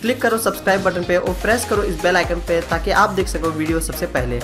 click करो subscribe button पे और प्रेस करो इस बेल आइकन पे ताकि आप देख सको वीडियो सबसे पहले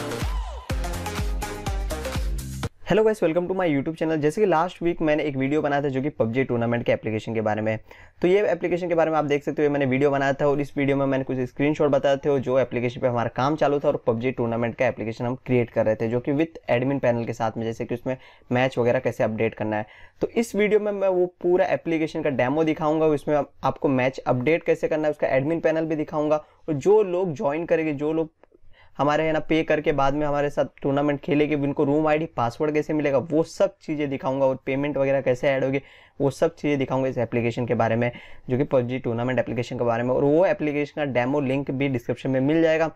hello guys welcome to my YouTube channel जैसे कि लास्ट वीक मैंने एक वीडियो बनाया था जो कि पबजी टूर्नामेंट के एप्लीकेशन के बारे में तो ये एप्लीकेशन के बारे में आप देख सकते हो मैंने वीडियो बनाया था और इस वीडियो में मैंने कुछ स्क्रीनशॉट बताए थे जो एप्लीकेशन पे हमारा काम चालू था और पबजी टूर्नामेंट का एप्लीकेशन हम क्रिएट कर रहे थे जो कि विथ एडमिन पैनल के साथ में जैसे कि उसमें मैच वगैरह कैसे अपडेट करना है तो इस वीडियो में मैं वो पूरा एप्लीकेशन का डैमो दिखाऊंगा उसमें आपको मैच अपडेट कैसे करना है उसका एडमिन पैनल भी दिखाऊंगा और जो लोग ज्वाइन करेंगे जो लोग हमारे है ना पे करके बाद में हमारे साथ टूर्नामेंट खेलेगी उनको रूम आईडी पासवर्ड कैसे मिलेगा वो सब चीज़ें दिखाऊंगा और पेमेंट वगैरह कैसे ऐड होगी वो सब चीज़ें दिखाऊंगा इस एप्लीकेशन के बारे में जो कि पबजी टूर्नामेंट एप्लीकेशन के बारे में और वो एप्लीकेशन का डेमो लिंक भी डिस्क्रिप्शन में मिल जाएगा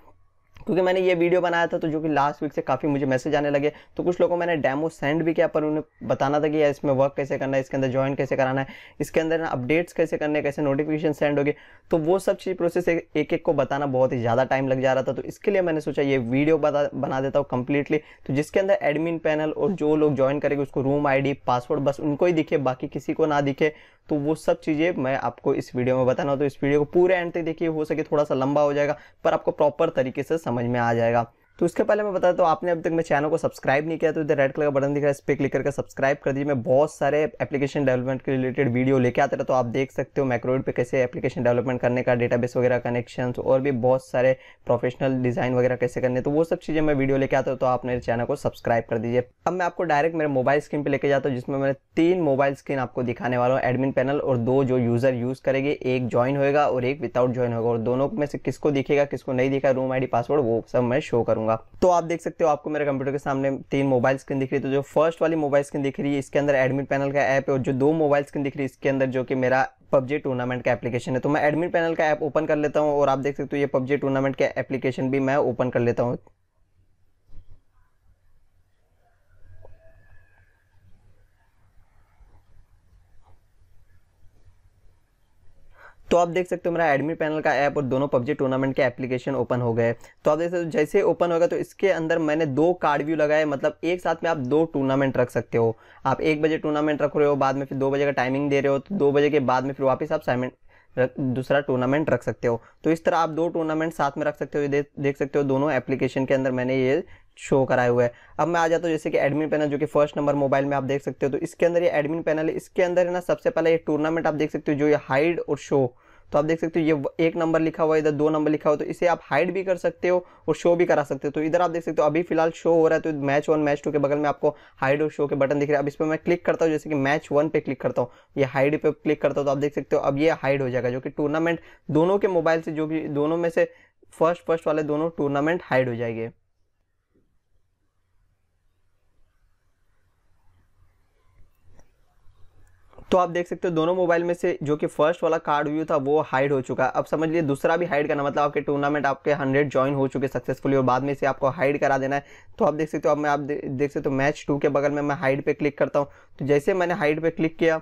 क्योंकि मैंने ये वीडियो बनाया था तो जो कि लास्ट वीक से काफ़ी मुझे मैसेज आने लगे तो कुछ लोगों को मैंने डेमो सेंड भी किया पर उन्हें बताना था कि यार इसमें वर्क कैसे करना है इसके अंदर ज्वाइन कैसे कराना है इसके अंदर ना अपडेट्स कैसे करने कैसे नोटिफिकेशन सेंड होगी तो वो सब चीज़ प्रोसेस एक एक को बताना बहुत ही ज़्यादा टाइम लग जा रहा था तो इसके लिए मैंने सोचा ये वीडियो बना देता हूँ कम्प्लीटली तो जिसके अंदर एडमिन पैनल और जो लोग ज्वाइन करेंगे उसको रूम आई पासवर्ड बस उनको ही दिखे बाकी किसी को ना दिखे तो वो सब चीज़ें मैं आपको इस वीडियो में बताना तो इस वीडियो को पूरे एंड तक देखिए हो सके थोड़ा सा लंबा हो जाएगा पर आपको प्रॉपर तरीके से समझ में आ जाएगा तो उसके पहले मैं बता हूँ आपने अब तक मेरे चैनल को सब्सक्राइब नहीं किया तो इधर रेड कलर का बटन दिख रहा है इस पर क्लिक करके सब्सक्राइब कर दीजिए मैं बहुत सारे एप्लीकेशन डेवलपमेंट के रिलेटेड वीडियो लेके आता रहता तो आप देख सकते हो मैक्रोइड पे कैसे एप्लीकेशन डेवलपमेंट करने का डेटाबेस वगैरह कनेक्शन और भी बहुत सारे प्रोफेशनल डिज़ाइन वगैरह कैसे करने तो वो सब चीज़ें मैं वीडियो लेके आता हूँ तो आप मेरे चैनल को सब्सक्राइब कर दीजिए अब मैं आपको डायरेक्ट मेरे मोबाइल स्क्रीन पर लेके जाता हूँ जिसमें मैं तीन मोबाइल स्क्रीन आपको दिखाने वाला हूँ एडमिन पैनल और दो जो यूज़र यूज़ करेगी एक ज्वाइन होगा और एक विदाउट ज्वाइन होगा और दोनों में से किसको दिखेगा किसको नहीं दिखा रूम आई पासवर्ड वो सब मैं शो करूँगा करूंगा तो आप देख सकते हो आपको मेरे कंप्यूटर के सामने तीन मोबाइल स्क्रीन दिख रही है तो जो फर्स्ट वाली मोबाइल स्क्रीन दिख रही है इसके अंदर एडमिट पैनल का ऐप है और जो दो मोबाइल स्क्रीन दिख रही है इसके अंदर जो कि मेरा पबजी टूर्नामेंट का एप्लीकेशन है तो मैं एडमिट पैनल का ऐप ओपन कर लेता हूँ और आप देख सकते हो ये पबजी टूर्नामेंट का एप्लीकेशन भी मैं ओपन कर लेता हूँ तो आप देख सकते हो मेरा एडमिन पैनल का ऐप और दोनों पबजी टूर्नामेंट के एप्लीकेशन ओपन हो गए तो आप देख सकते हो जैसे ओपन होगा तो इसके अंदर मैंने दो कार्ड व्यू लगाए मतलब एक साथ में आप दो टूर्नामेंट रख सकते हो आप एक बजे टूर्नामेंट रख रहे हो बाद में फिर दो बजे का टाइमिंग दे रहे हो तो दो बजे के बाद में फिर वापस आप साइमेंट दूसरा टूर्नामेंट रख सकते हो तो इस तरह आप दो टूर्नामेंट साथ में रख सकते हो देख सकते हो दोनों एप्लीकेशन के अंदर मैंने ये शो कराए हुए है अब मैं आ जाता हूँ जैसे कि एडमिन पैनल जो कि फर्स्ट नंबर मोबाइल में आप देख सकते हो तो इसके अंदर ये एडमिन पैनल है इसके अंदर है ना सबसे पहले ये टूर्नामेंट आप देख सकते हो जो ये हाइड और शो तो आप देख सकते हो ये एक नंबर लिखा हुआ है इधर दो नंबर लिखा हुआ है तो इसे आप हाइड भी कर सकते हो और शो भी करा सकते हो तो इधर आप देख सकते हो अभी फिलहाल शो हो रहा है तो मैच वन मैच टू के बगल में आपको हाइड और शो के बटन दिख रहा है अब इस पर मैं क्लिक करता हूँ जैसे कि मैच वन पे क्लिक करता हूँ ये हाइड पे क्लिक करता हूँ तो आप देख सकते हो अब ये हाइड हो जाएगा जो कि टूर्नामेंट दोनों के मोबाइल से जो कि दोनों में से फर्स्ट फर्स्ट वाले दोनों टूर्नामेंट हाइड हो जाएंगे तो आप देख सकते हो दोनों मोबाइल में से जो कि फर्स्ट वाला कार्ड व्यू था वो हाइड हो चुका है अब समझ लीजिए दूसरा भी हाइड करना मतलब आपके टूर्नामेंट आपके हंड्रेड ज्वाइन हो चुके सक्सेसफुली और बाद में से आपको हाइड करा देना है तो आप देख सकते हो अब मैं आप देख सकते हो मैच टू के बगल में मैं हाइड पे क्लिक करता हूँ तो जैसे मैंने हाइड पे क्लिक किया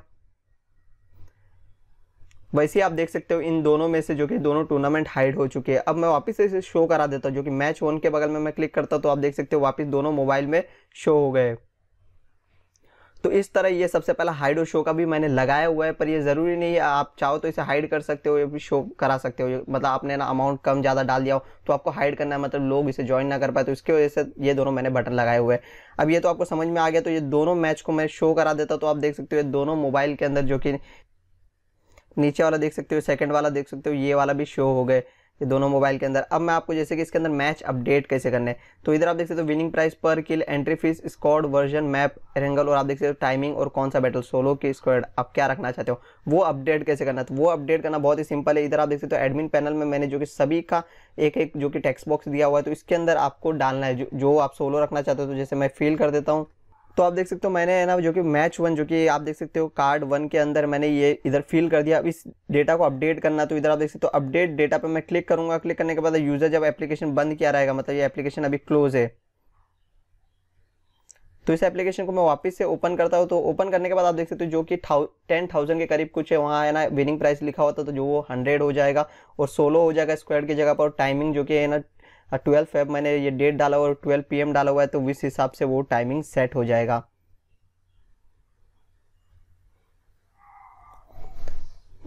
वैसे आप देख सकते हो इन दोनों में से जो कि दोनों टूर्नामेंट हाइड हो चुके हैं अब मैं वापस इसे शो करा देता हूँ जो कि मैच वन के बगल में मैं क्लिक करता हूँ तो आप देख सकते हो वापस दोनों मोबाइल में शो हो गए तो इस तरह ये सबसे पहला हाइड और शो का भी मैंने लगाया हुआ है पर ये ज़रूरी नहीं है आप चाहो तो इसे हाइड कर सकते हो या भी शो करा सकते हो मतलब आपने ना अमाउंट कम ज़्यादा डाल दिया हो तो आपको हाइड करना है मतलब लोग इसे ज्वाइन ना कर पाए तो इसकी वजह से ये दोनों मैंने बटन लगाए हुए हैं अब ये तो आपको समझ में आ गया तो ये दोनों मैच को मैं शो करा देता तो आप देख सकते हो ये दोनों मोबाइल के अंदर जो कि नीचे वाला देख सकते हो सेकंड वाला देख सकते हो ये वाला भी शो हो गए ये दोनों मोबाइल के अंदर अब मैं आपको जैसे कि इसके अंदर मैच अपडेट कैसे करने तो इधर आप देख सकते हो तो विनिंग प्राइस पर kill entry fee squad version map Erangel और आप देख सकते हो तो टाइमिंग और कौन सा बैटल सोलो की स्क्वाड आप क्या रखना चाहते हो वो अपडेट कैसे करना तो वो अपडेट करना बहुत ही सिंपल है इधर आप देख सकते हो तो एडमिन पैनल में मैंने जो कि सभी का एक एक जो कि टेक्स्ट बॉक्स दिया हुआ है तो इसके अंदर आपको डालना है जो आप सोलो रखना चाहते हो तो जैसे मैं फील कर देता हूँ तो आप देख सकते हो मैंने है ना जो कि मैच वन जो कि आप देख सकते हो कार्ड वन के अंदर मैंने ये इधर फिल कर दिया अब इस डेटा को अपडेट करना तो इधर आप देख सकते हो अपडेट डेटा पे मैं क्लिक करूंगा क्लिक करने के बाद यूज़र जब एप्लीकेशन बंद किया रहेगा मतलब ये एप्लीकेशन अभी क्लोज है तो इस एप्लीकेशन को मैं वापस से ओपन करता हूँ तो ओपन करने के बाद आप देख सकते हो जो कि टेन थाउजेंड के करीब कुछ है वहाँ है ना विनिंग प्राइस लिखा था तो जो वो हंड्रेड हो जाएगा और सोलो हो जाएगा स्क्वायर की जगह पर टाइमिंग जो कि है ना ट्वेल्व फेब मैंने ये डेट डाला हुआ है ट्वेल्व पी डाला हुआ है तो इस हिसाब से वो टाइमिंग सेट हो जाएगा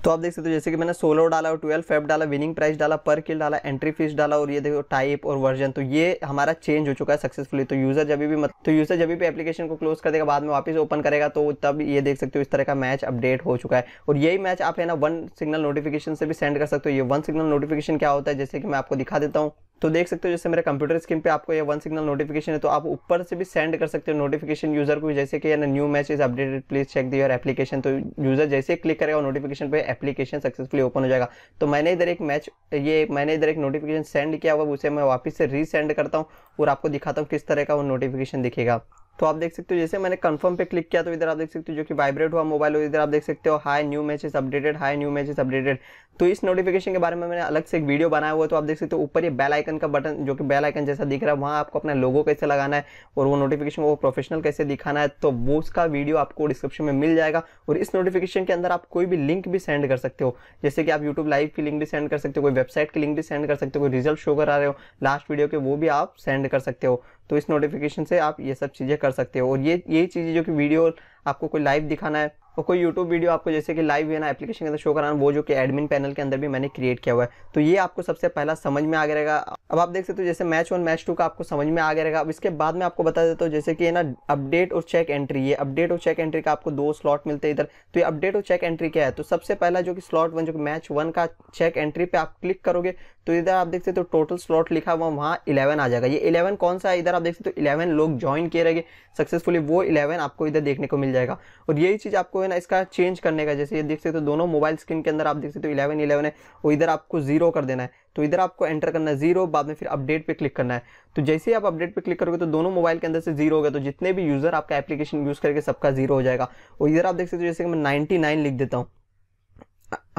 तो आप देख सकते हो जैसे कि मैंने सोलो डाला और ट्वेल्व फेब डाला विनिंग प्राइस डाला पर किल डाला एंट्री फीस डाला और ये देखो टाइप और वर्जन तो ये हमारा चेंज हो चुका है सक्सेसफुली तो यूज़र जब भी मत तो यूज़र जब भी एप्लीकेशन को क्लोज कर देगा बाद में वापस ओपन करेगा तो तब ये देख सकते हो इस तरह का मैच अपडेट हो चुका है और यही मैच आप है ना वन सिग्नल नोटिफिकेशन से भी सेंड कर सकते हो ये वन सिग्नल नोटिफिकेशन क्या होता है जैसे कि मैं आपको दिखा देता हूँ तो देख सकते हो जैसे मेरे कंप्यूटर स्क्रीन पे आपको ये वन सिग्नल नोटिफिकेशन है तो आप ऊपर से भी सेंड कर सकते हो नोटिफिकेशन यूजर को जैसे कि new match is updated please check the application तो यूजर जैसे क्लिक करेगा नोटिफिकेशन पे एप्लीकेशन सक्सेसफुली ओपन हो जाएगा तो मैंने इधर एक मैच ये मैंने इधर एक नोटिफिकेशन सेंड किया हुआ उसे मैं वापस से रीसेंड करता हूँ और आपको दिखाता हूँ किस तरह का वो नोटिफिकेशन दिखेगा तो आप देख सकते हो जैसे मैंने कंफर्म पे क्लिक किया तो इधर आप देख सकते हो जो कि वाइब्रेट हुआ मोबाइल इधर आप देख सकते हो hi new matches updated hi new matches updated तो इस नोटिफिकेशन के बारे में मैंने अलग से एक वीडियो बनाया हुआ तो आप देख सकते हो ऊपर ये बेल आइकन का बटन जो कि बेल आइकन जैसा दिख रहा है वहाँ आपको अपना लोगो कैसे लगाना है और वो नोटिफिकेशन को प्रोफेशनल कैसे दिखाना है तो वो उसका वीडियो आपको डिस्क्रिप्शन में मिल जाएगा और इस नोटिफिकेशन के अंदर आप कोई भी लिंक भी सेंड कर सकते हो जैसे कि आप यूट्यूब लाइव की लिंक भी सेंड कर सकते हो कोई वेबसाइट की लिंक भी सेंड कर सकते हो कोई रिजल्ट शो करा रहे हो लास्ट वीडियो के वो भी आप सेंड कर सकते हो तो इस नोटिफिकेशन से आप ये सब चीज़ें कर सकते हो और ये यही चीज़ें जो कि वीडियो आपको कोई लाइव दिखाना है और कोई यूट्यूब वीडियो आपको जैसे कि लाइव है ना एप्लीकेशन के अंदर शो कराना वो जो कि एडमिन पैनल के अंदर भी मैंने क्रिएट किया हुआ है तो ये आपको सबसे पहला समझ में आ गया रहेगा अब आप देख सकते हो जैसे मैच वन मैच टू का आपको समझ में आ गया रहेगा अब इसके बाद में आपको बता देता हूँ जैसे कि ना अपडेट और चेक एंट्री ये अपडेट और चेक एंट्री का आपको दो स्लॉट मिलते हैं इधर तो ये अपडेट और चेक एंट्री क्या है तो सबसे पहला जो कि स्लॉट वन जो कि मैच वन का चेक एंट्री पे आप क्लिक करोगे तो इधर आप देख सकते हो तो टोटल स्लॉट लिखा हुआ वहाँ इलेवन आ जाएगा ये इलेवन कौन सा है इधर आप देख सकते हो तो इलेवन लोग ज्वाइन किए रहेंगे सक्सेसफुली वो इलेवन आपको इधर देखने को मिल जाएगा और यही चीज़ आपको है ना इसका चेंज करने का जैसे ये देख सकते हो तो दोनों मोबाइल स्क्रीन के अंदर आप देख सकते हो इलेवन इलेवन है और इधर आपको जीरो कर देना है तो इधर आपको एंटर करना है जीरो बाद में फिर अपडेट पे क्लिक करना है तो जैसे ही आप अपडेट पे क्लिक करोगे तो दोनों मोबाइल के अंदर से जीरो हो गया तो जितने भी यूज़र आपका एप्लीकेशन यूज़ करके सबका जीरो हो जाएगा और इधर आप देख सकते हो जैसे कि मैं 99 लिख देता हूँ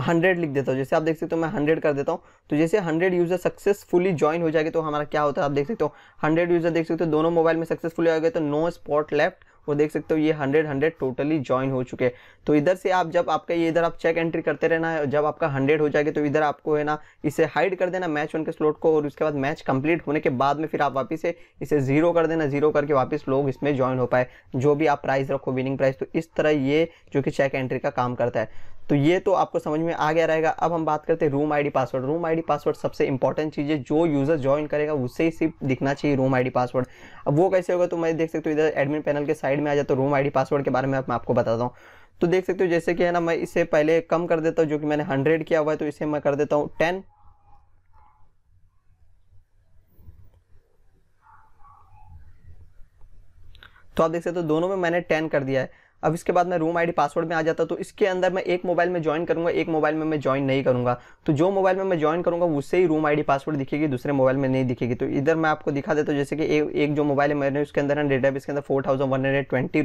हंड्रेड लिख देता हूँ जैसे आप देख सकते हो मैं हंड्रेड कर देता हूँ तो जैसे हंड्रेड यूज़र सक्सेसफुली ज्वाइन हो जाएंगे तो हमारा क्या होता है आप देख सकते हो हंड्रेड यूज़र देख सकते हो दोनों मोबाइल में सक्सेसफुली आ गए तो नो स्पॉट लेफ्ट और देख सकते हो ये हंड्रेड हंड्रेड टोटली ज्वाइन हो चुके तो इधर से आप जब आपका ये इधर आप चेक एंट्री करते रहना है जब आपका हंड्रेड हो जाएगा तो इधर आपको है ना इसे हाइड कर देना मैच उनके स्लोट को और उसके बाद मैच कंप्लीट होने के बाद में फिर आप वापस से इसे जीरो कर देना जीरो करके वापस लोग इसमें ज्वाइन हो पाए जो भी आप प्राइस रखो विनिंग प्राइस तो इस तरह ये जो कि चेक एंट्री का काम करता है तो ये तो आपको समझ में आ गया रहेगा अब हम बात करते हैं room ID password room ID password सबसे इंपॉर्टेंट चीज़ है जो यूज़र ज्वाइन करेगा उससे ही सिर्फ दिखना चाहिए रूम आईडी पासवर्ड अब वो कैसे होगा तो मैं देख सकते हो इधर एडमिन पैनल के साइड में आ जाता हूँ रूम आई पासवर्ड के बारे में मैं आपको बताता हूँ तो देख सकते हो जैसे कि है ना मैं इसे पहले कम कर देता हूँ जो कि मैंने हंड्रेड किया हुआ है तो इसे मैं कर देता हूँ टेन तो आप देख सकते हो दोनों में मैंने टेन कर दिया है अब इसके बाद मैं रूम आईडी पासवर्ड में आ जाता तो इसके अंदर मैं एक मोबाइल में ज्वाइन करूंगा एक मोबाइल में मैं ज्वाइन नहीं करूंगा तो जो मोबाइल में मैं ज्वाइन करूंगा उससे ही रूम आईडी पासवर्ड दिखेगी दूसरे मोबाइल में नहीं दिखेगी तो इधर मैं आपको दिखा देता हूँ जैसे कि एक जो मोबाइल है मैंने उसके अंदर डेटा इसके अंदर फोर थाउजेंड हंड्रेड ट्वेंटी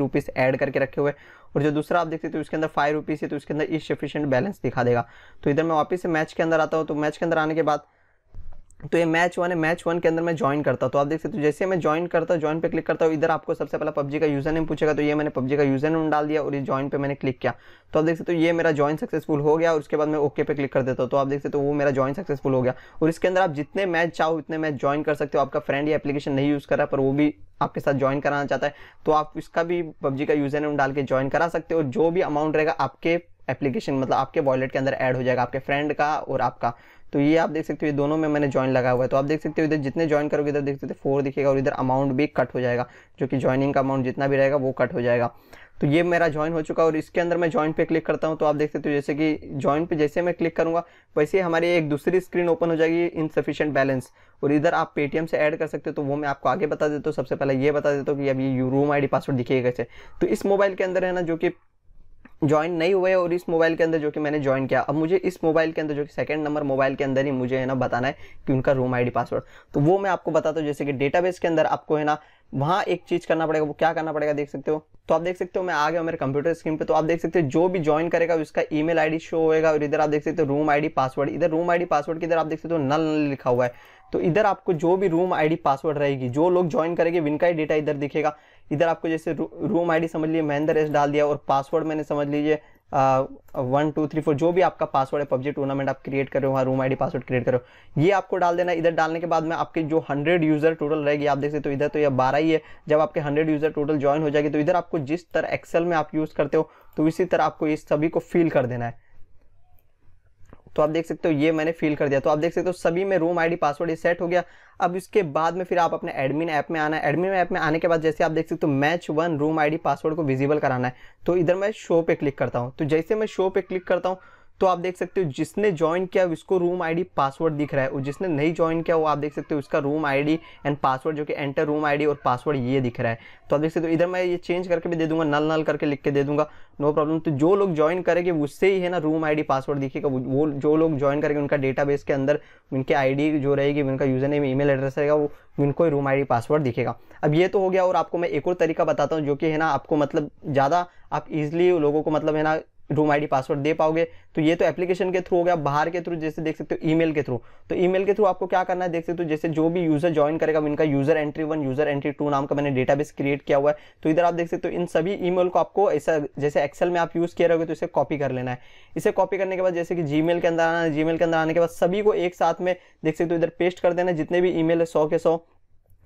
करके रखे हुए और जो दूसरा आप देखते तो उसके अंदर फाइव है तो उसके अंदर इस सफिशियंट बैलेंस दिखा देगा तो इधर मैं वापस से मैच के अंदर आता हूँ तो मैच के अंदर आने के बाद तो ये मैच वन है मैच वन के अंदर मैं ज्वाइन करता तो आप देख सकते हो जैसे मैं ज्वाइन करता हूँ ज्वाइन पे क्लिक करता हूँ इधर आपको सबसे पहला पब्जी का यूजर नेम पूछेगा तो ये मैंने पब्जी का यूजर नेम डाल दिया और ये ज्वाइन पे मैंने क्लिक किया तो आप देख सकते हो ये मेरा ज्वाइन सक्सेसफुल हो गया और उसके बाद मैं ओके पे क्लिक कर देता हूँ तो आप देख सकते हो वो मेरा ज्वाइन सक्सेसफुल हो गया और इसके अंदर आप जितने मैच चाहो उतने मैच ज्वाइन कर सकते हो आपका फ्रेंड ये एप्लीकेशन नहीं यूज़ कर रहा पर वो भी आपके साथ ज्वाइन कराना चाहता है तो आप इसका भी पब्जी का यूजर नेम डाल के ज्वाइन करा सकते हो जो भी अमाउंट रहेगा आपके एप्लीकेशन मतलब आपके वॉलेट के अंदर ऐड हो जाएगा आपके फ्रेंड का और आपका तो ये आप देख सकते हो दोनों में मैंने ज्वाइन लगा हुआ है तो आप देख सकते हो इधर जितने ज्वाइन करोगे इधर देख सकते हो फोर दिखेगा और इधर अमाउंट भी कट हो जाएगा जो कि ज्वाइनिंग का अमाउंट जितना भी रहेगा वो कट हो जाएगा तो ये मेरा ज्वाइन हो चुका और इसके अंदर मैं ज्वाइन पे क्लिक करता हूँ तो आप देख सकते हो जैसे कि ज्वाइन पे जैसे मैं क्लिक करूँगा वैसे हमारी एक दूसरी स्क्रीन ओपन हो जाएगी इनसफिशियंट बैलेंस और इधर आप पेटीएम से ऐड कर सकते हो तो वो मैं आपको आगे बता देता हूँ सबसे पहले ये बता देता हूँ कि अब ये रूम आई पासवर्ड दिखेगा कैसे तो इस मोबाइल के अंदर है ना जो कि ज्वाइन नहीं हुए और इस मोबाइल के अंदर जो कि मैंने ज्वाइन किया अब मुझे इस मोबाइल के अंदर जो कि सेकंड नंबर मोबाइल के अंदर ही मुझे है ना बताना है कि उनका रूम आईडी पासवर्ड तो वो मैं आपको बताता हूँ जैसे कि डेटाबेस के अंदर आपको है ना वहाँ एक चीज़ करना पड़ेगा वो क्या करना पड़ेगा देख सकते हो तो आप देख सकते हो मैं आ गया मेरे कंप्यूटर स्क्रीन पे तो आप देख सकते हो जो भी ज्वाइन करेगा उसका ईमेल आईडी शो होएगा और इधर आप देख सकते हो रूम आईडी पासवर्ड इधर रूम आईडी पासवर्ड की इधर आप देख सकते हो नल नल लिखा हुआ है तो इधर आपको जो भी रूम आईडी पासवर्ड रहेगी जो लोग ज्वाइन करेंगे विनका ही डेटा इधर दिखेगा इधर आपको जैसे रूम आईडी समझ लीजिए महेंद्र एस डाल दिया और पासवर्ड मैंने समझ लीजिए वन टू थ्री फोर जो भी आपका पासवर्ड है पब्जी टूर्नामेंट आप क्रिएट कर रहे हो वहाँ रूम आईडी पासवर्ड क्रिएट करो ये आपको डाल देना इधर डालने के बाद में आपके जो हंड्रेड यूजर टोटल रहेगी आप देख सकते हो तो इधर तो यह बारह ही है जब आपके हंड्रेड यूजर टोटल ज्वाइन हो जाएगी तो इधर आपको जिस तरह एक्सेल में आप यूज़ करते हो तो इसी तरह आपको इस सभी को फिल कर देना है तो आप देख सकते हो ये मैंने फिल कर दिया तो आप देख सकते हो सभी में रूम आईडी पासवर्ड ये सेट हो गया अब इसके बाद में फिर आप अपने एडमिन ऐप में आना है एडमिन ऐप में आने के बाद जैसे आप देख सकते हो match one room ID password को विजिबल कराना है तो इधर मैं शो पे क्लिक करता हूँ तो जैसे मैं शो पे क्लिक करता हूँ तो आप देख सकते हो जिसने ज्वाइन किया उसको रूम आईडी पासवर्ड दिख रहा है और जिसने नहीं ज्वाइन किया वो आप देख सकते हो उसका रूम आईडी एंड पासवर्ड जो कि एंटर रूम आईडी और पासवर्ड ये दिख रहा है तो आप देख सकते हो इधर मैं ये चेंज करके भी दे दूंगा नल नल करके लिख के दे दूंगा नो प्रॉब्लम तो जो लोग ज्वाइन करेंगे उससे ही है ना रूम आईडी पासवर्ड दिखेगा वो जो लोग ज्वाइन करेंगे उनका डेटाबेस के अंदर उनकी आईडी जो रहेगी उनका यूजर नेम ईमेल एड्रेस रहेगा वो उनको रूम आईडी पासवर्ड दिखेगा अब ये तो हो गया और आपको मैं एक और तरीका बताता हूँ जो कि है ना आपको मतलब ज़्यादा आप इजिली लोगों को मतलब है ना रूम आईडी पासवर्ड दे पाओगे तो ये तो एप्लीकेशन के थ्रू हो गया बाहर के थ्रू जैसे देख सकते हो ईमेल के थ्रू तो ईमेल के थ्रू आपको क्या करना है देख सकते हो जैसे जो भी यूजर ज्वाइन करेगा इनका user entry one user entry two नाम का मैंने डेटाबेस क्रिएट किया हुआ है तो इधर आप देख सकते हो इन सभी ई को आपको ऐसा जैसे एक्सेल में आप यूज किए रहोगे तो इसे कॉपी कर लेना है इसे कॉपी करने के बाद जैसे कि जी के अंदर आना जी के अंदर आने के बाद सभी को एक साथ में देख सकते हो इधर पेस्ट कर देना जितने भी ई है सौ के सौ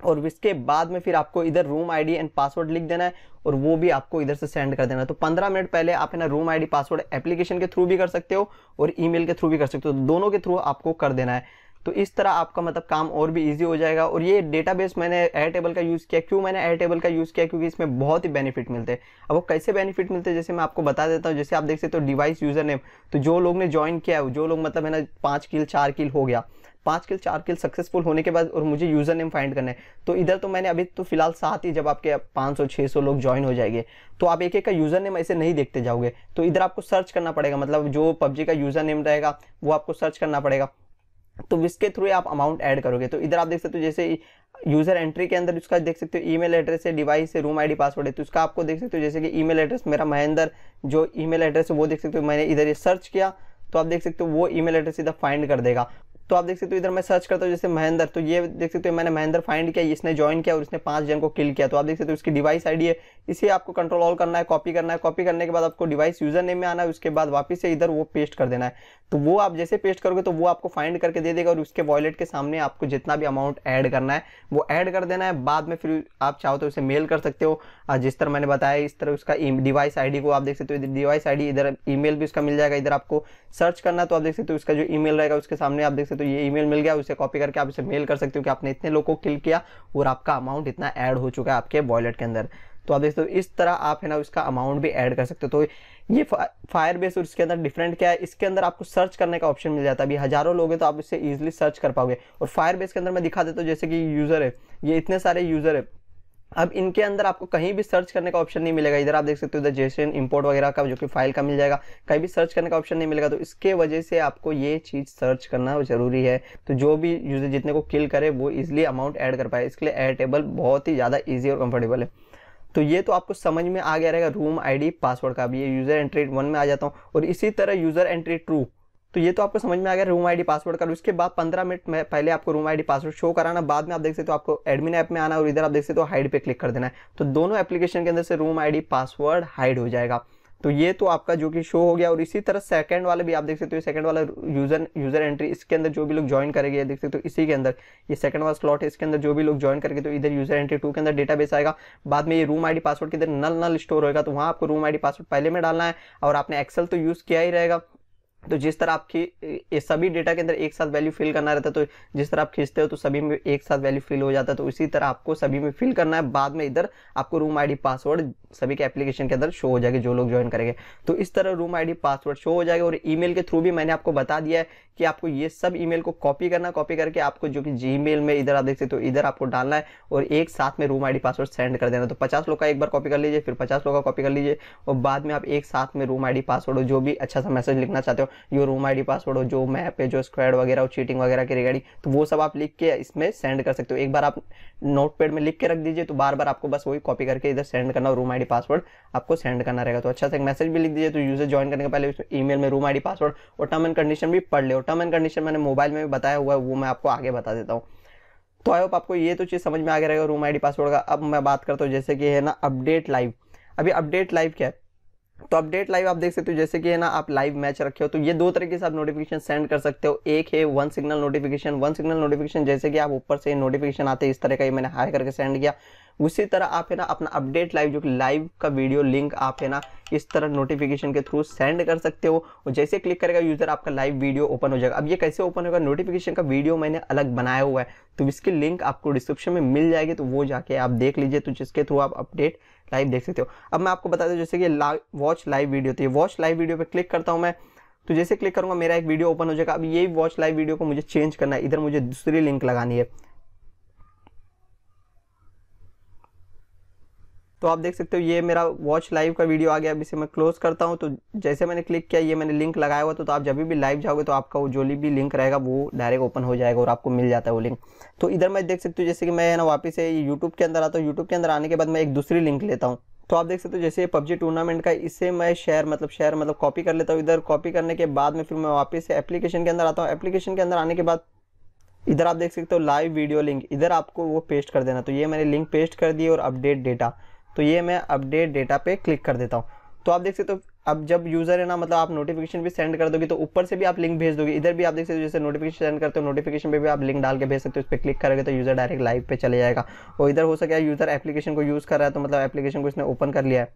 और इसके बाद में फिर आपको इधर रूम आईडी एंड पासवर्ड लिख देना है और वो भी आपको इधर से सेंड कर देना है तो 15 मिनट पहले आप है ना रूम आईडी पासवर्ड एप्लीकेशन के थ्रू भी कर सकते हो और ईमेल के थ्रू भी कर सकते हो तो दोनों के थ्रू आपको कर देना है तो इस तरह आपका मतलब काम और भी इजी हो जाएगा और ये डेटाबेस मैंने एयर टेबल का यूज़ किया क्यों मैंने एयर टेबल का यूज़ किया क्योंकि इसमें बहुत ही बेनिफिट मिलते हैं अब वो कैसे बेनिफिट मिलते हैं जैसे मैं आपको बता देता हूँ जैसे आप देख सकते हो तो डिवाइस यूज़र नेम तो जो लोग ने ज्वाइन किया है जो लोग मतलब है ना पाँच किल चार किल हो गया पाँच किल चार किल सक्सेसफुल होने के बाद और मुझे यूज़र नेम फाइंड करना है तो इधर तो मैंने अभी तो फिलहाल साथ ही जब आपके पाँच सौ छह सौ लोग ज्वाइन हो जाएंगे तो आप एक एक का यूज़र नेम ऐसे नहीं देखते जाओगे तो इधर आपको सर्च करना पड़ेगा मतलब जो पबजी का यूज़र नेम रहेगा वो आपको सर्च करना पड़ेगा तो इसके थ्रू आप अमाउंट ऐड करोगे तो इधर आप देख सकते हो जैसे यूज़र एंट्री के अंदर उसका देख सकते हो ईमेल एड्रेस है डिवाइस है रूम आईडी पासवर्ड है तो उसका आपको देख सकते हो जैसे कि ईमेल एड्रेस मेरा महेंद्र जो ईमेल एड्रेस है वो देख सकते हो मैंने इधर ये सर्च किया तो आप देख सकते हो वो ईमेल एड्रेस इधर फाइंड कर देगा तो आप देख सकते हो इधर मैं सर्च करता हूँ जैसे महेंद्र तो ये देख सकते हो मैंने महेंद्र फाइंड किया इसने ज्वाइन किया और इसने पांच जन को किल किया तो आप देख सकते हो इसकी डिवाइस आईडी है इसे आपको कंट्रोल ऑल करना है कॉपी करना है कॉपी करने के बाद आपको डिवाइस यूजर नेम में आना है उसके बाद वापस से इधर वो पेस्ट कर देना है तो वो आप जैसे पेस्ट करोगे तो वो आपको फाइंड करके दे देगा और उसके वॉलेट के सामने आपको जितना भी अमाउंट ऐड करना है वो ऐड कर देना है बाद में फिर आप चाहो तो उसे मेल कर सकते हो जिस तरह मैंने बताया इस तरह उसका डिवाइस e-, आईडी को आप देख सकते हो डिवाइस आईडी इधर ईमेल भी उसका मिल जाएगा इधर आपको सर्च करना तो आप देख सकते हो उसका जो ईमेल रहेगा उसके सामने आप देख सकते तो ये ईमेल मिल गया उसे कॉपी करके आप इसे मेल कर सकते हो कि आपने इतने लोगों को क्लिक किया और आपका अमाउंट इतना ऐड हो चुका है आपके वॉलेट के अंदर तो आप देखते हो इस तरह आप है ना उसका अमाउंट भी ऐड कर सकते हो तो ये फायर बेस और इसके अंदर डिफरेंट क्या है इसके अंदर आपको सर्च करने का ऑप्शन मिल जाता है अभी हजारों लोग हैं तो आप इससे ईजिली सर्च कर पाओगे और फायर बेस के अंदर मैं दिखा देता हूँ जैसे कि यूज़र है ये इतने सारे यूज़र है अब इनके अंदर आपको कहीं भी सर्च करने का ऑप्शन नहीं मिलेगा इधर आप देख सकते हो इधर जेसन इम्पोर्ट वगैरह का जो कि फाइल का मिल जाएगा कहीं भी सर्च करने का ऑप्शन नहीं मिलेगा तो इसके वजह से आपको ये चीज़ सर्च करना जरूरी है तो जो भी यूजर जितने को किल करे वो इजिली अमाउंट ऐड कर पाए इसके लिए एयर टेबल बहुत ही ज़्यादा ईजी और कम्फर्टेबल है तो ये तो आपको समझ में आ गया रहेगा रूम आईडी पासवर्ड का भी ये यूज़र एंट्री वन में आ जाता हूँ और इसी तरह यूज़र एंट्री टू तो ये तो आपको समझ में आ गया रूम आईडी पासवर्ड का उसके बाद पंद्रह मिनट में पहले आपको रूम आईडी पासवर्ड शो कराना बाद में आप देख सकते हो तो आपको एडमिन ऐप में आना और इधर आप देख सकते हो तो हाइड पे क्लिक कर देना है तो दोनों एप्लीकेशन के अंदर से रूम आईडी पासवर्ड हाइड हो जाएगा तो ये तो आपका जो कि शो हो गया और इसी तरह सेकंड वाले भी आप देख सकते हो सेकंड वाला यूजर यूजर एंट्री इसके अंदर जो भी लोग ज्वाइन करेंगे देख सकते हो इसी के अंदर ये सेकंड वाला स्लॉट है इसके अंदर जो भी लोग ज्वाइन करेंगे तो इधर यूजर एंट्री टू के अंदर डेटाबेस आएगा बाद में ये रूम आई पासवर्ड के अंदर नल नल स्टोर होगा तो वहाँ आपको रूम आई पासवर्ड पहले में डालना है और आपने एक्सेल तो यूज़ किया ही रहेगा तो जिस तरह आपकी सभी डेटा के अंदर एक साथ वैल्यू फिल करना रहता है तो जिस तरह आप खींचते हो तो सभी में एक साथ वैल्यू फिल हो जाता है तो इसी तरह आपको सभी में फिल करना है बाद में इधर आपको रूम आईडी पासवर्ड सभी के एप्लीकेशन के अंदर शो हो जाएगी जो लोग ज्वाइन करेंगे तो इस तरह रूम आईडी पासवर्ड शो हो जाएगा और ईमेल के थ्रू भी मैंने आपको बता दिया है कि आपको ये सब ईमेल को कॉपी करना कॉपी करके आपको जो कि जी में इधर आप देख सकते हो तो इधर आपको डालना है और एक साथ में रूम आई पासवर्ड सेंड कर देना तो पचास लोग का एक बार कॉपी कर लीजिए फिर पचास लोग का कॉपी कर लीजिए और बाद में आप एक साथ में रूम आई पासवर्ड और जो भी अच्छा सा मैसेज लिखना चाहते हो जो रूम आई पासवर्ड हो जो मैप है जो स्क्वाड वगैरह हो चीटिंग वगैरह की रिगार्डिंग तो वो सब आप लिख के इसमें सेंड कर सकते हो एक बार आप नोटपैड में लिख के रख दीजिए तो बार बार आपको बस वही कॉपी करके इधर सेंड करना रूम आई पासवर्ड आपको सेंड करना रहेगा तो अच्छा से एक मैसेज भी लिख दीजिए तो यूजर ज्वाइन करने के पहले ई में रूम आई पासवर्ड और टर्म एंड कंडीशन भी पढ़ ले और टर्म एंड कंडीशन मैंने मोबाइल में भी बताया हुआ है वो मैं आपको आगे बता देता हूँ तो आई होप आपको ये तो चीज़ समझ में आ गया रहेगा रूम आई पासवर्ड का अब मैं बात करता हूँ जैसे कि है ना अपडेट लाइव अभी अपडेट लाइव क्या है तो अपडेट लाइव आप देख सकते हो जैसे कि है ना आप लाइव मैच रखे हो तो ये दो तरीके से आप नोटिफिकेशन सेंड कर सकते हो एक है one signal notification one signal notification जैसे कि आप ऊपर से नोटिफिकेशन आते हैं इस तरह का ये मैंने हाई करके सेंड किया उसी तरह आप है ना अपना अपडेट लाइव जो कि लाइव का वीडियो लिंक आप है ना इस तरह नोटिफिकेशन के थ्रू सेंड कर सकते हो और जैसे क्लिक करेगा यूज़र आपका लाइव वीडियो ओपन हो जाएगा अब ये कैसे ओपन होगा नोटिफिकेशन का वीडियो मैंने अलग बनाया हुआ है तो इसकी लिंक आपको डिस्क्रिप्शन में मिल जाएगी तो वो जाके आप देख लीजिए तो जिसके थ्रू आप अपडेट लाइव देख सकते हो अब मैं आपको बता दूँ जैसे कि वॉच लाइव वीडियो तो वॉच लाइव वीडियो पर क्लिक करता हूँ मैं तो जैसे क्लिक करूँगा मेरा एक वीडियो ओपन हो जाएगा अब ये वॉच लाइव वीडियो को मुझे चेंज करना है इधर मुझे दूसरी लिंक लगानी है तो आप देख सकते हो ये मेरा वॉच लाइव का वीडियो आ गया अब इसे मैं क्लोज करता हूँ तो जैसे मैंने क्लिक किया ये मैंने लिंक लगाया हुआ तो, तो आप जब भी लाइव जाओगे तो आपका वो जो भी लिंक रहेगा वो डायरेक्ट ओपन हो जाएगा और आपको मिल जाता है वो लिंक तो इधर मैं देख सकती हूँ जैसे कि मैं ना वापस से यूट्यूब के अंदर आता हूँ यूट्यूब के अंदर आने के बाद मैं एक दूसरी लिंक लेता हूँ तो आप देख सकते हो जैसे पबजी टूर्नामेंट का इससे मैं शेयर मतलब शेयर मतलब कॉपी कर लेता हूँ इधर कॉपी करने के बाद में फिर मैं वापस से एप्लीकेशन के अंदर आता हूँ एप्लीकेशन के अंदर आने के बाद इधर आप देख सकते हो लाइव वीडियो लिंक इधर आपको वो पेस्ट कर देना तो ये मैंने लिंक पेस्ट कर दी और अपडेट डेटा तो ये मैं अपडेट डेटा पे क्लिक कर देता हूँ तो आप देख सकते हो अब जब यूज़र है ना मतलब आप नोटिफिकेशन भी सेंड कर दोगे तो ऊपर से भी आप लिंक भेज दोगे इधर भी आप देख सकते हो जैसे नोटिफिकेशन सेंड करते हो नोटिफिकेशन पे भी आप लिंक डाल के भेज सकते हो उस पर क्लिक करोगे तो यूज़र डायरेक्ट लाइव पे चले जाएगा और इधर हो सके यूज़र एप्लीकेशन को यूज़ कर रहा है तो मतलब एप्लीकेशन को इसने ओपन कर लिया है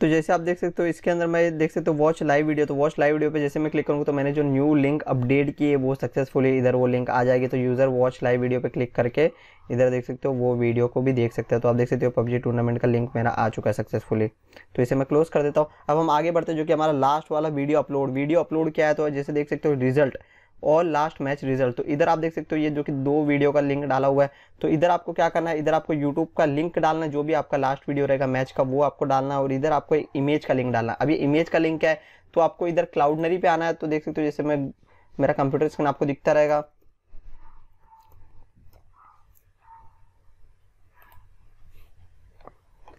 तो जैसे आप देख सकते हो इसके अंदर मैं देख सकते हो वॉच लाइव वीडियो तो वॉच लाइव वीडियो पे जैसे मैं क्लिक करूँगा तो मैंने जो न्यू लिंक अपडेट की है वो सक्सेसफुली इधर वो लिंक आ जाएगी तो यूज़र वॉच लाइव वीडियो पे क्लिक करके इधर देख सकते हो वो वीडियो को भी देख सकते हो तो आप देख सकते हो पबजी टूर्नामेंट का लिंक मेरा आ चुका है सक्सेसफुली तो इसे मैं क्लोज कर देता हूँ अब हम आगे बढ़ते हैं जो कि हमारा लास्ट वाला वीडियो अपलोड वीडियो अपलोड क्या है तो जैसे देख सकते हो रिजल्ट और लास्ट मैच रिजल्ट तो इधर आप देख सकते हो ये जो कि दो वीडियो का लिंक डाला हुआ है तो इधर आपको क्या करना है इधर आपको यूट्यूब का लिंक डालना जो भी आपका लास्ट वीडियो रहेगा मैच का वो आपको डालना और इधर आपको एक इमेज का लिंक डालना अभी इमेज का लिंक है तो आपको इधर क्लाउडनरी पे आना है तो देख सकते हो जैसे मैं मेरा कंप्यूटर स्क्रीन आपको दिखता रहेगा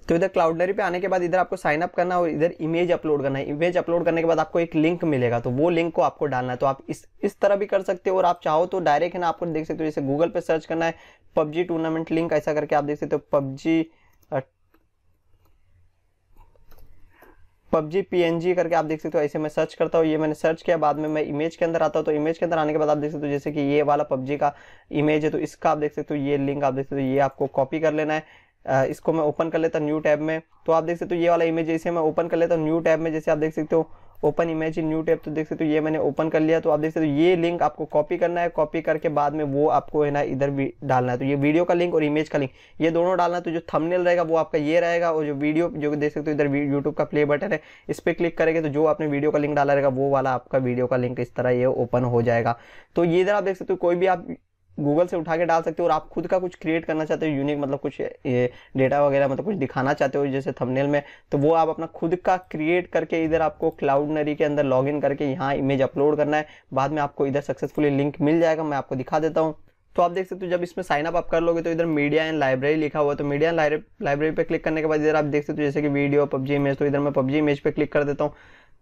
तो इधर क्लाउडनरी पे आने के बाद इधर आपको साइन अप करना और इधर इमेज अपलोड करना है इमेज अपलोड करने के बाद आपको एक लिंक मिलेगा तो वो लिंक को आपको डालना है तो आप इस इस तरह भी कर सकते हो और आप चाहो तो डायरेक्ट है ना आपको देख सकते हो जैसे गूगल पे सर्च करना है पबजी टूर्नामेंट लिंक ऐसा करके आप देख सकते हो पबजी पबजी पी करके आप देख सकते हो ऐसे मैं सर्च करता हूँ ये मैंने सर्च किया बाद में मैं इमेज के अंदर आता हूँ तो इमेज के अंदर आने के बाद आप देख सकते हो जैसे कि ये वाला पबजी का इमेज है तो इसका आप देख सकते हो ये लिंक आप देख सकते हो ये आपको कॉपी कर लेना है इसको मैं ओपन कर लेता न्यू टैब में तो आप देख सकते हो ये वाला इमेज इसे मैं ओपन कर लेता हूँ न्यू टैब में जैसे आप देख सकते हो ओपन इमेज न्यू टैब तो देख सकते हो ये मैंने ओपन कर लिया तो आप देख सकते हो ये लिंक आपको कॉपी करना है कॉपी करके बाद में वो आपको है ना इधर भी डालना है तो ये वीडियो का लिंक और इमेज का लिंक ये दोनों डालना है तो जो थंबनेल रहेगा वो आपका ये रहेगा और जो वीडियो जो देख सकते हो इधर यूट्यूब का प्ले बटन है इस पर क्लिक करेंगे तो जो आपने वीडियो का लिंक डाला रहेगा वो वाला आपका वीडियो का लिंक इस तरह ये ओपन हो जाएगा तो ये इधर आप देख सकते हो कोई भी आप गूगल से उठा के डाल सकते हो और आप खुद का कुछ क्रिएट करना चाहते हो यूनिक मतलब कुछ ये डेटा वगैरह मतलब कुछ दिखाना चाहते हो जैसे थंबनेल में तो वो आप अपना खुद का क्रिएट करके इधर आपको क्लाउड नरी के अंदर लॉग करके यहाँ इमेज अपलोड करना है बाद में आपको इधर सक्सेसफुली लिंक मिल जाएगा मैं आपको दिखा देता हूँ तो आप देख सकते हो जब इसमें साइन अप आप कर लोगे तो इधर मीडिया एंड लाइब्रेरी लिखा हुआ तो मीडिया लाइब्रेरी पे क्लिक करने के बाद इधर आप देख सकते हो जैसे कि वीडियो पबजी इमेज तो इधर मैं पबजी इमेज पे क्लिक कर देता हूँ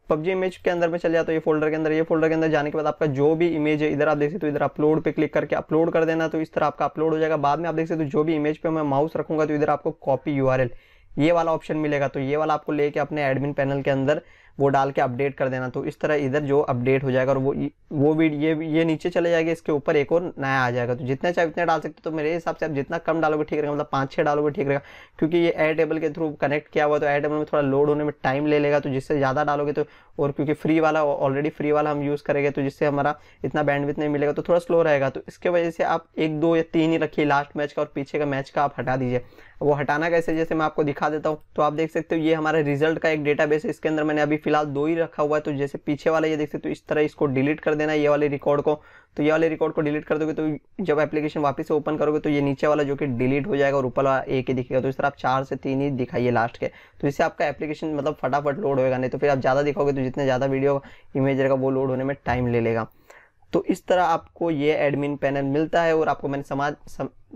पबजी इमेज के अंदर में चले जाते हो ये फोल्डर के अंदर ये फोल्डर के अंदर जाने के बाद आपका जो भी इमेज है इधर आप देख सकते हो इधर अपलोड पे क्लिक करके अपलोड कर देना तो इस तरह आपका अपलोड हो जाएगा बाद में आप देख सकते हो जो भी इमेज पे मैं माउस रखूंगा तो इधर आपको कॉपी यू ये वाला ऑप्शन मिलेगा तो ये वाला आपको लेके अपने एडमिन पैनल के अंदर वो डाल के अपडेट कर देना तो इस तरह इधर जो अपडेट हो जाएगा और वो वो भी ये ये नीचे चले जाएगा इसके ऊपर एक और नया आ जाएगा तो जितना चाहे उतना डाल सकते हो तो मेरे हिसाब से आप जितना कम डालोगे ठीक रहेगा मतलब पाँच छः डालोगे ठीक रहेगा क्योंकि ये एयर टेबल के थ्रू कनेक्ट किया हुआ तो एयर टेबल में थोड़ा लोड होने में टाइम ले लेगा तो जिससे ज़्यादा डालोगे तो और क्योंकि फ्री वाला ऑलरेडी फ्री वाला हम यूज़ करेंगे तो जिससे हमारा इतना बैंडविथ नहीं मिलेगा तो थोड़ा स्लो रहेगा तो इसके वजह से आप एक दो या तीन ही रखिए लास्ट मैच का और पीछे का मैच का आप हटा दीजिए वो हटाना कैसे जैसे मैं आपको दिखा देता हूँ तो आप देख सकते हो ये हमारा रिजल्ट का एक डेटाबेस है इसके अंदर मैंने अभी फिलहाल दो ही रखा हुआ है तो जैसे पीछे वाला ये देख सकते हो इस तरह इसको डिलीट कर देना ये वाले रिकॉर्ड को तो ये वाले रिकॉर्ड को डिलीट कर दोगे तो जब एप्लीकेशन वापस से ओपन करोगे तो ये नीचे वाला जो कि डिलीट हो जाएगा और ऊपर वाला एक ही दिखेगा तो इस तरह आप चार से तीन ही दिखाइए लास्ट के तो इससे आपका एप्लीकेशन मतलब फटाफट लोड होगा नहीं तो फिर आप ज़्यादा दिखाओगे तो जितना ज़्यादा वीडियो इमेज रहेगा वो लोड होने में टाइम ले लेगा तो इस तरह आपको ये एडमिन पैनल मिलता है और आपको मैंने समाज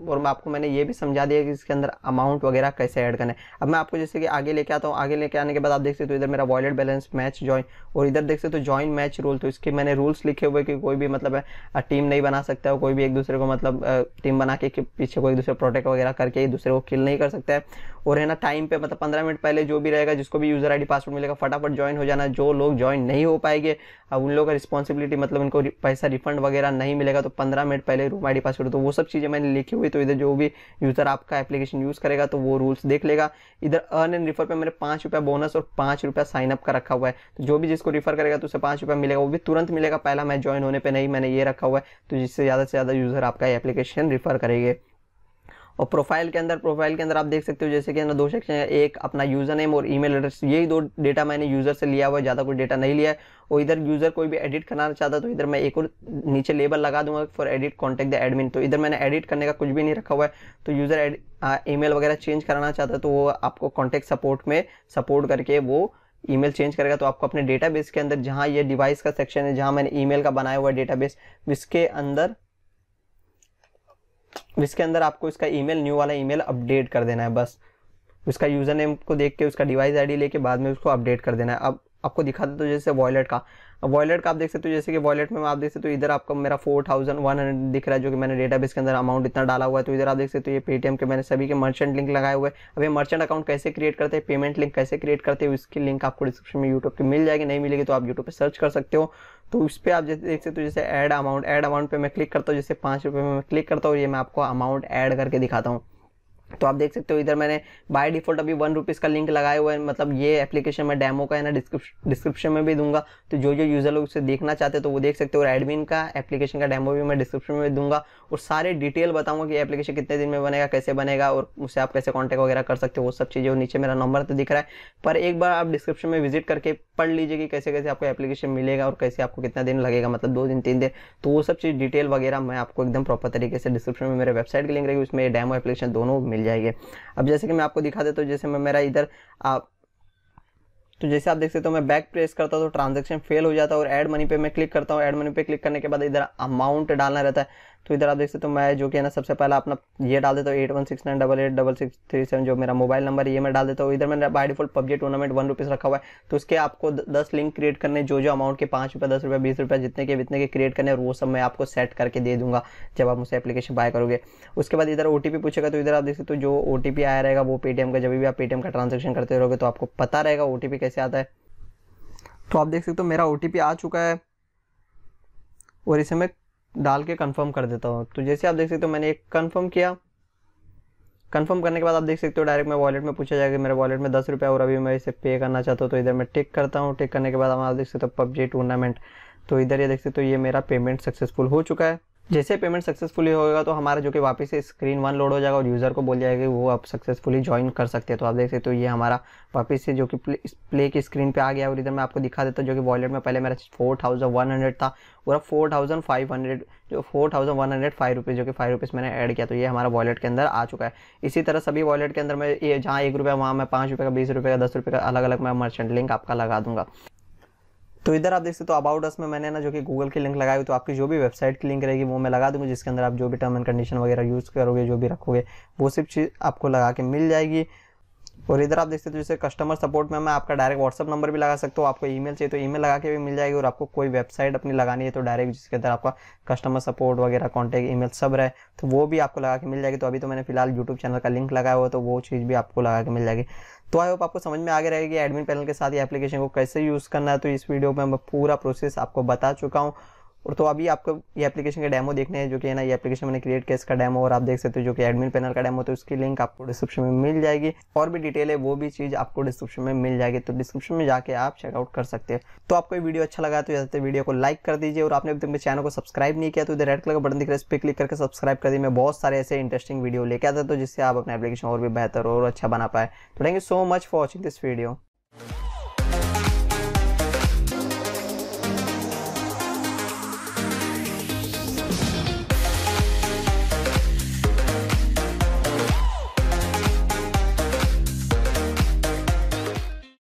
और मैं आपको मैंने ये भी समझा दिया कि इसके अंदर अमाउंट वगैरह कैसे ऐड करना है अब मैं आपको जैसे कि आगे लेके आता हूँ आगे लेके आने के बाद आप देख सकते हो इधर मेरा वॉलेट बैलेंस मैच ज्वाइन और इधर देख सकते हो ज्वाइन मैच रूल तो इसके मैंने रूल्स लिखे हुए कि कोई भी मतलब टीम नहीं बना सकता है कोई भी एक दूसरे को मतलब टीम बना के पीछे कोई दूसरे प्रोटेक्ट वगैरह करके एक दूसरे को किल नहीं कर सकता है और है ना टाइम पे मतलब पंद्रह मिनट पहले जो भी रहेगा जिसको भी यूज़र आई पासवर्ड मिलेगा फटाफट ज्वाइन हो जाना जो लोग ज्वाइन नहीं हो पाएंगे अब उन लोगों का रिस्पॉन्सिबिलिटी मतलब उनको पैसा रिफंड वगैरह नहीं मिलेगा तो पंद्रह मिनट पहले रूम आई पासवर्ड तो वो सब चीज़ें मैंने लिखी हुई होगी तो इधर जो भी यूज़र आपका एप्लीकेशन यूज़ करेगा तो वो रूल्स देख लेगा इधर अर्न एंड रिफर पर मैंने पाँच रुपया बोनस और पाँच रुपया साइनअप का रखा हुआ है तो जो भी जिसको रिफर करेगा तो उसे पाँच रुपया मिलेगा वो भी तुरंत मिलेगा पहला मैं ज्वाइन होने पर नहीं मैंने ये रखा हुआ है तो जिससे ज़्यादा से ज़्यादा यूज़र आपका एप्लीकेशन रिफर करेंगे और प्रोफाइल के अंदर प्रोफाइल के अंदर आप देख सकते हो जैसे कि दो सेक्शन है एक अपना यूज़र नेम और ईमेल एड्रेस यही दो डेटा मैंने यूज़र से लिया हुआ है ज़्यादा कोई डेटा नहीं लिया है और इधर यूज़र कोई भी एडिट करना चाहता तो इधर मैं एक और नीचे लेबल लगा दूंगा for edit contact the admin तो इधर मैंने एडिट करने का कुछ भी नहीं रखा हुआ है तो यूज़र मेल वगैरह चेंज कराना चाहता तो वो आपको कॉन्टेक्ट सपोर्ट में सपोर्ट करके वो ईमेल चेंज करेगा तो आपको अपने डेटाबेस के अंदर जहाँ ये डिवाइस का सेक्शन है जहाँ मैंने ईमेल का बनाया हुआ डेटाबेस इसके अंदर इसके अंदर आपको इसका ईमेल न्यू वाला ईमेल अपडेट कर देना है बस उसका यूज़र नेम को देख के उसका डिवाइस आईडी लेके बाद में उसको अपडेट कर देना है अब आपको दिखा देता तो जैसे वॉयलेट का वॉयलेट का आप देख सकते हो जैसे कि वॉयलेट में आप देख सकते हो इधर आपका मेरा फोर थाउजेंड वन हंड्रेड दिख रहा है जो कि मैंने डेटाबेस के अंदर अमाउंट इतना डाला हुआ है तो इधर आप देख सकते हो ये पेटीएम के मैंने सभी के मर्चेंट लिंक लगाए हुए अब ये मर्चेंट अकाउंट कैसे क्रिएट करते हैं पेमेंट लिंक कैसे क्रिएट करते हैं उसकी लिंक आपको डिस्क्रिप्शन में यूट्यूब की मिल जाएगी नहीं मिलेगी तो आप यूट्यूब पर सर्च कर सकते हो तो उस पर आप जैसे देख सकते हो जैसे एड अमाउंट एड अमाउंट पर मैं क्लिक करता हूँ जैसे पाँच रुपये में मैं क्लिक करता हूँ ये मैं आपको अमाउंट एड करके दिखाता हूँ तो आप देख सकते हो इधर मैंने बाय डिफॉल्ट अभी वन रुपीज़ का लिंक लगाया हुआ है मतलब ये एप्लीकेशन मैं डेमो का है ना डिस्क्रिप्शन में भी दूंगा तो जो जो यूज़र लोग उसे देखना चाहते हैं तो वो देख सकते हो और एडमिन का एप्लीकेशन का डेमो भी मैं डिस्क्रिप्शन में दूंगा और सारे डिटेल बताऊंगा कि एप्लीकेशन कितने दिन में बनेगा कैसे बनेगा और उससे आप कैसे कॉन्टैक्ट वगैरह कर सकते हो वो सब चीज़ें और नीचे मेरा नंबर तो दिख रहा है पर एक बार आप डिस्क्रिप्शन में विजिट करके पढ़ लीजिए कि कैसे कैसे आपको एप्लीकेशन मिलेगा और कैसे आपको कितना दिन लगेगा मतलब दो दिन तीन दिन तो वो सब चीज़ डिटेल वगैरह मैं आपको एकदम प्रॉपर तरीके से डिस्क्रिप्शन में मेरे वेबसाइट की लिंक रहेगी उसमें डेमो एप्लीकेशन दोनों मिल जाएंगे अब जैसे कि मैं आपको दिखा देता हूँ जैसे मैं मेरा इधर आप तो जैसे आप देख सकते हो मैं बैक प्रेस करता हूँ तो ट्रांजेक्शन फेल हो जाता है और एड मनी पे मैं क्लिक करता हूँ एड मनी पे क्लिक करने के बाद इधर अमाउंट डालना रहता है तो इधर आप देख सकते हो मैं जो कि है ना सबसे पहला अपना ये डाल देता हूँ eight one six nine double eight double six three seven जो मेरा मोबाइल नंबर ये मैं डाल देता हूँ इधर मैंने by default PUBG tournament one rupees रखा हुआ है तो उसके आपको दस लिंक क्रिएट करने जो जो अमाउंट के पाँच रुपये दस रुपये बीस रुपये जितने के जितने के क्रिएट करने और वो सब मैं आपको सेट करके दे दूँगा जब आप मुझसे एप्लीकेशन बाय करोगे उसके बाद इधर ओ पूछेगा तो इधर आप देख सकते हो जो ओ आया रहेगा वो पेटीएम का जब भी आप पेटीएम का ट्रांजेक्शन करते रहोगे तो आपको पता रहेगा ओ कैसे आता है तो आप देख सकते हो मेरा ओ आ चुका है और इसे मैं डाल के कंफर्म कर देता हूँ तो जैसे आप देख सकते हो मैंने एक कंफर्म किया कंफर्म करने के बाद आप देख सकते हो डायरेक्ट मैं वॉलेट में पूछा जाएगा मेरे वॉलेट में दस रुपया और अभी मैं इसे पे करना चाहता हूँ तो इधर मैं टिक करता हूँ टिक करने के बाद हम आप देख सकते हो पबजी टूर्नामेंट तो इधर ये देख सकते हो ये मेरा पेमेंट सक्सेसफुल हो चुका है जैसे पेमेंट सक्सेसफुली होगा तो हमारा जो कि वापस से स्क्रीन वन लोड हो जाएगा और यूज़र को बोल जाएगा कि वो आप सक्सेसफुली ज्वाइन कर सकते हैं तो आप देख सकते हो तो ये हमारा वापस से जो कि प्ले, की स्क्रीन पे आ गया और इधर मैं आपको दिखा देता हूँ जो कि वॉलेट में पहले मेरा फोर थाउजेंड वन हंड्रेड था अब फोर थाउजेंड फाइव हंड्रेड जो four thousand one hundred five rupees जो कि फाइव रुपीज़ मैंने ऐड किया तो ये हमारा वॉलेट के अंदर आ चुका है इसी तरह सभी वॉलेट के अंदर मैं ये जहाँ एक रुपया वहाँ मैं पाँच रुपये का बीस रुपये का दस रुपये का अलग अलग मैं मर्चेंट लिंक आपका लगा दूंगा तो इधर आप देख सकते हो अबाउट तो अस में मैंने ना जो कि गूगल की लिंक लगाई हुई तो आपकी जो भी वेबसाइट की लिंक रहेगी वो मैं लगा दूंगी जिसके अंदर आप जो भी टर्म एंड कंडीशन वगैरह यूज़ करोगे जो भी रखोगे वो सब चीज़ आपको लगा के मिल जाएगी और इधर आप देख सकते हो जैसे कस्टमर सपोर्ट में मैं आपका डायरेक्ट व्हाट्सअप नंबर भी लगा सकता हूँ आपको ईमेल चाहिए तो ईमेल लगा के भी मिल जाएगी और आपको कोई वेबसाइट अपनी लगानी है तो डायरेक्ट जिसके अंदर आपका कस्टमर सपोर्ट वगैरह कॉन्टैक्ट ईमेल सब रहे तो वो भी आपको लगा के मिल जाएगी तो अभी तो मैंने फिलहाल यूट्यूब चैनल का लिंक लगाया हुआ तो वो चीज़ भी आपको लगा के मिल जाएगी तो आई होप आपको समझ में आगे रहेगी एडमिन पैनल के साथ ये एप्लीकेशन को कैसे यूज़ करना है तो इस वीडियो में मैं पूरा प्रोसेस आपको बता चुका हूँ और तो अभी आपको ये एप्लीकेशन के डेमो देखने हैं जो कि है ना ये एप्लीकेशन मैंने क्रिएट किया इसका डेमो और आप देख सकते हो जो कि एडमिन पैनल का डेमो तो उसकी लिंक आपको डिस्क्रिप्शन में मिल जाएगी और भी डिटेल है वो भी चीज़ आपको डिस्क्रिप्शन में मिल जाएगी तो डिस्क्रिप्शन में जाके आप चेकआउट कर सकते हैं तो आपको ये वीडियो अच्छा लगा तो जैसे वीडियो को लाइक कर दीजिए और आपने अभी तक चैनल को सब्सक्राइब नहीं किया तो रेड कलर का बटन दिख रहा है इस पर क्लिक करके सब्सक्राइब कर दी मैं बहुत सारे ऐसे इंटरेस्टिंग वीडियो लेके आता तो जिससे आप अपना एप्लीकेशन और भी बेहतर और अच्छा बना पाए तो thank you so much for watching this video